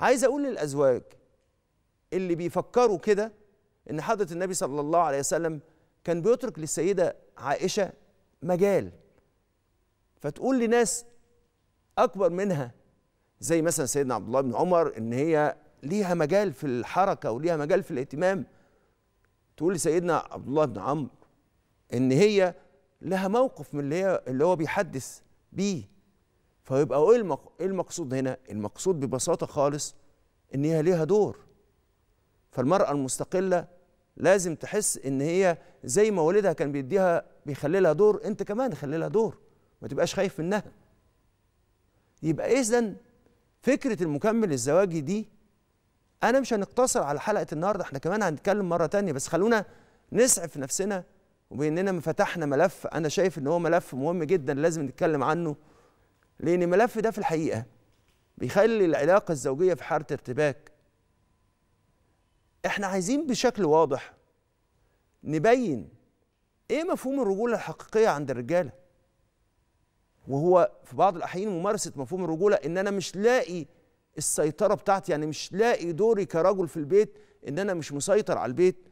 عايز اقول للازواج اللي بيفكروا كده ان حضره النبي صلى الله عليه وسلم كان بيترك للسيده عائشه مجال فتقول لناس اكبر منها زي مثلا سيدنا عبد الله بن عمر ان هي ليها مجال في الحركه وليها مجال في الاهتمام تقول لسيدنا عبد الله بن عمرو ان هي لها موقف من اللي هي اللي هو بيحدث بيه فيبقى إيه, ايه المقصود هنا المقصود ببساطه خالص ان هي ليها دور فالمراه المستقله لازم تحس ان هي زي ما والدها كان بيديها بيخلي لها دور انت كمان خلي لها دور ما تبقاش خايف منها يبقى اذا فكره المكمل الزواجي دي انا مش هنقتصر على حلقه النهارده احنا كمان هنتكلم مره تانية بس خلونا نسعف نفسنا وباننا فتحنا ملف انا شايف ان هو ملف مهم جدا لازم نتكلم عنه لأن الملف ده في الحقيقة بيخلي العلاقة الزوجية في حالة ارتباك احنا عايزين بشكل واضح نبين ايه مفهوم الرجولة الحقيقية عند الرجالة وهو في بعض الأحيان ممارسة مفهوم الرجولة إن أنا مش لاقي السيطرة بتاعتي يعني مش لاقي دوري كرجل في البيت إن أنا مش مسيطر على البيت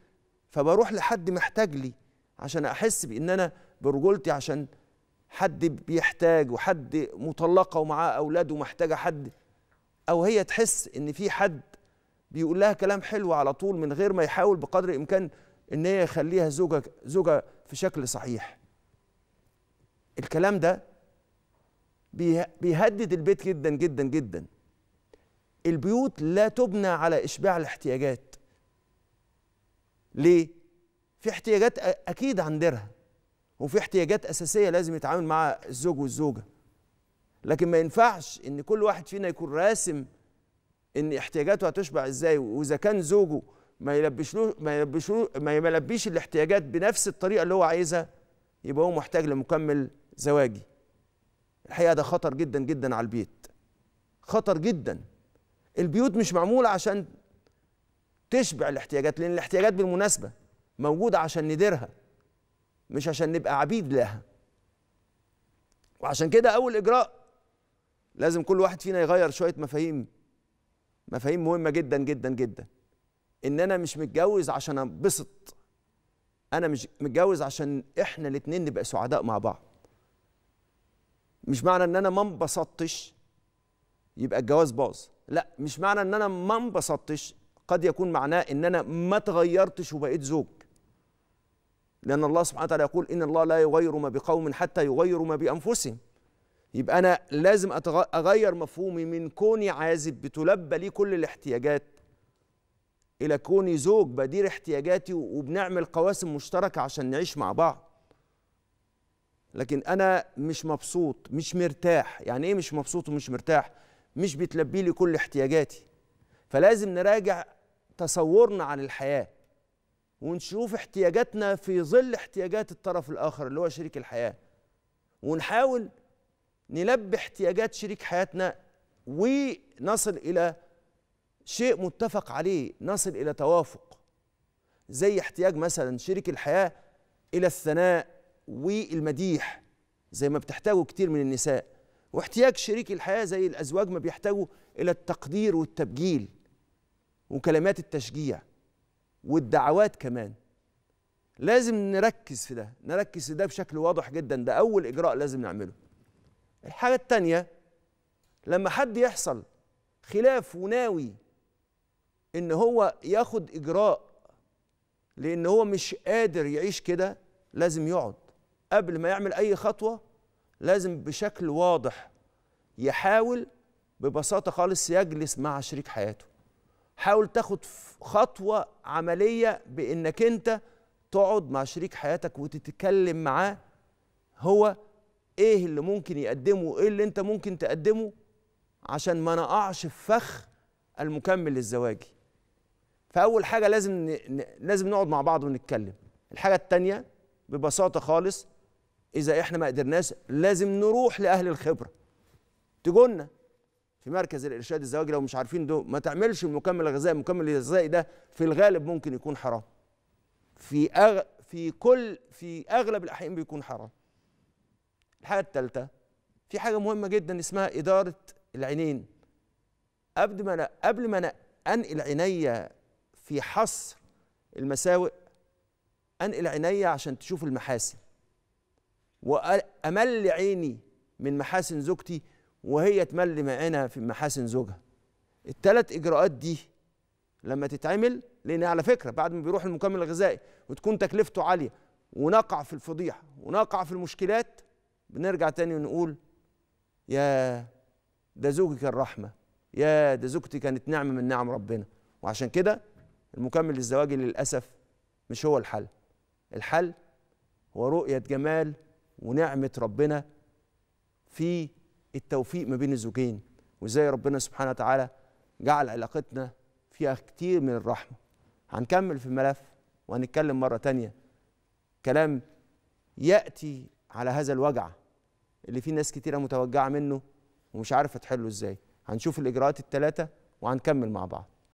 فبروح لحد محتاج لي عشان أحس بإن أنا برجولتي عشان حد بيحتاج وحد مطلقه ومعاه اولاد ومحتاجه حد او هي تحس ان في حد بيقول لها كلام حلو على طول من غير ما يحاول بقدر الامكان ان هي يخليها زوجه زوجه في شكل صحيح الكلام ده بيهدد البيت جدا جدا جدا البيوت لا تبنى على اشباع الاحتياجات ليه في احتياجات اكيد عندها وفي احتياجات اساسيه لازم يتعامل مع الزوج والزوجه لكن ما ينفعش ان كل واحد فينا يكون راسم ان احتياجاته هتشبع ازاي واذا كان زوجه ما له ما يلبشلو ما يلبيش الاحتياجات بنفس الطريقه اللي هو عايزها يبقى هو محتاج لمكمل زواجي الحقيقه ده خطر جدا جدا على البيت خطر جدا البيوت مش معموله عشان تشبع الاحتياجات لان الاحتياجات بالمناسبه موجوده عشان نديرها مش عشان نبقى عبيد لها وعشان كده اول اجراء لازم كل واحد فينا يغير شويه مفاهيم مفاهيم مهمه جدا جدا جدا ان انا مش متجوز عشان انبسط انا مش متجوز عشان احنا الاتنين نبقى سعداء مع بعض مش معنى ان انا ما انبسطتش يبقى الجواز باظ لا مش معنى ان انا ما انبسطتش قد يكون معناه ان انا ما تغيرتش وبقيت زوج لأن الله سبحانه وتعالى يقول إن الله لا يغير ما بقوم حتى يغيروا ما بأنفسهم يبقى أنا لازم أغير مفهومي من كوني عازب بتلبى لي كل الاحتياجات إلى كوني زوج بدير احتياجاتي وبنعمل قواسم مشتركة عشان نعيش مع بعض لكن أنا مش مبسوط مش مرتاح يعني إيه مش مبسوط ومش مرتاح مش بتلبي لي كل احتياجاتي فلازم نراجع تصورنا عن الحياه ونشوف احتياجاتنا في ظل احتياجات الطرف الآخر اللي هو شريك الحياة ونحاول نلبي احتياجات شريك حياتنا ونصل إلى شيء متفق عليه نصل إلى توافق زي احتياج مثلا شريك الحياة إلى الثناء والمديح زي ما بتحتاجه كتير من النساء واحتياج شريك الحياة زي الأزواج ما بيحتاجوا إلى التقدير والتبجيل وكلمات التشجيع والدعوات كمان لازم نركز في ده نركز في ده بشكل واضح جدا ده أول إجراء لازم نعمله الحاجة التانية لما حد يحصل خلاف وناوي إن هو ياخد إجراء لأن هو مش قادر يعيش كده لازم يقعد قبل ما يعمل أي خطوة لازم بشكل واضح يحاول ببساطة خالص يجلس مع شريك حياته حاول تاخد خطوه عمليه بانك انت تقعد مع شريك حياتك وتتكلم معاه هو ايه اللي ممكن يقدمه وايه اللي انت ممكن تقدمه عشان ما نقعش في فخ المكمل الزواجي فاول حاجه لازم ن... لازم نقعد مع بعض ونتكلم الحاجه الثانيه ببساطه خالص اذا احنا ما قدرناش لازم نروح لاهل الخبره تجونا في مركز الارشاد الزواجي لو مش عارفين ده ما تعملش المكمل الغذائي المكمل الغذائي ده في الغالب ممكن يكون حرام في أغ... في كل في اغلب الاحيان بيكون حرام الحاجه الثالثه في حاجه مهمه جدا اسمها اداره العينين قبل ما أنا قبل ما أنا انقل عينيا في حصر المساوئ انقل عينيا عشان تشوف المحاسن وامل عيني من محاسن زوجتي وهي تملي معانا في محاسن زوجها التلات اجراءات دي لما تتعمل لان على فكره بعد ما بيروح المكمل الغذائي وتكون تكلفته عاليه ونقع في الفضيحه ونقع في المشكلات بنرجع تاني ونقول يا ده زوجي كان رحمه يا ده زوجتي كانت نعمه من نعم ربنا وعشان كده المكمل الزواجي للاسف مش هو الحل الحل هو رؤيه جمال ونعمه ربنا في التوفيق ما بين الزوجين وازاي ربنا سبحانه وتعالى جعل علاقتنا فيها كتير من الرحمه هنكمل في الملف وهنتكلم مره تانية كلام ياتي على هذا الوجع اللي فيه ناس كتيره متوجعه منه ومش عارفه تحله ازاي هنشوف الاجراءات الثلاثه وهنكمل مع بعض